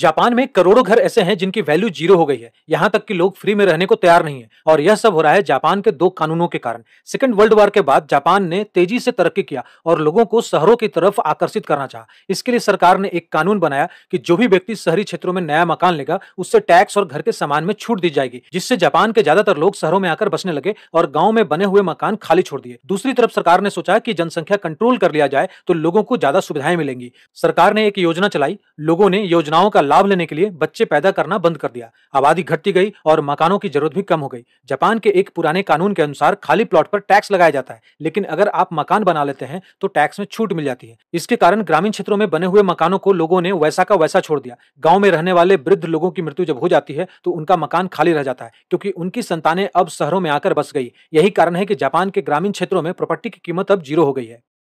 Japan में करोड़ों घर ऐसे हैं जिनकी वैल्यू जीरो हो गई है यहाँ तक कि लोग फ्री में रहने को तैयार नहीं है और यह सब हो रहा है जापान के दो कानूनों के कारण सेकेंड वर्ल्ड वॉर के बाद जापान ने तेजी से तरक्की किया और लोगों को शहरों की तरफ आकर्षित करना चाहा इसके लिए सरकार ने एक कानून बनाया की जो भी व्यक्ति शहरी क्षेत्रों में नया मकान लेगा उससे टैक्स और घर के सामान में छूट दी जाएगी जिससे जापान के ज्यादातर लोग शहरों में आकर बसने लगे और गाँव में बने हुए मकान खाली छोड़ दिए दूसरी तरफ सरकार ने सोचा की जनसंख्या कंट्रोल कर लिया जाए तो लोगों को ज्यादा सुविधाएं मिलेंगी सरकार ने एक योजना चलाई लोगों ने योजनाओं का लाभ लेने के लिए बच्चे पैदा करना बंद कर दिया आबादी घटती गई और मकानों की जरूरत भी कम हो गई जापान के एक पुराने कानून के अनुसार खाली प्लॉट पर टैक्स लगाया जाता है लेकिन अगर आप मकान बना लेते हैं तो टैक्स में छूट मिल जाती है इसके कारण ग्रामीण क्षेत्रों में बने हुए मकानों को लोगों ने वैसा का वैसा छोड़ दिया गाँव में रहने वाले वृद्ध लोगों की मृत्यु जब हो जाती है तो उनका मकान खाली रह जाता है क्योंकि उनकी संतानें अब शहरों में आकर बस गई यही कारण है कि जापान के ग्रामीण क्षेत्रों में प्रॉपर्टी की कीमत अब जीरो हो गई है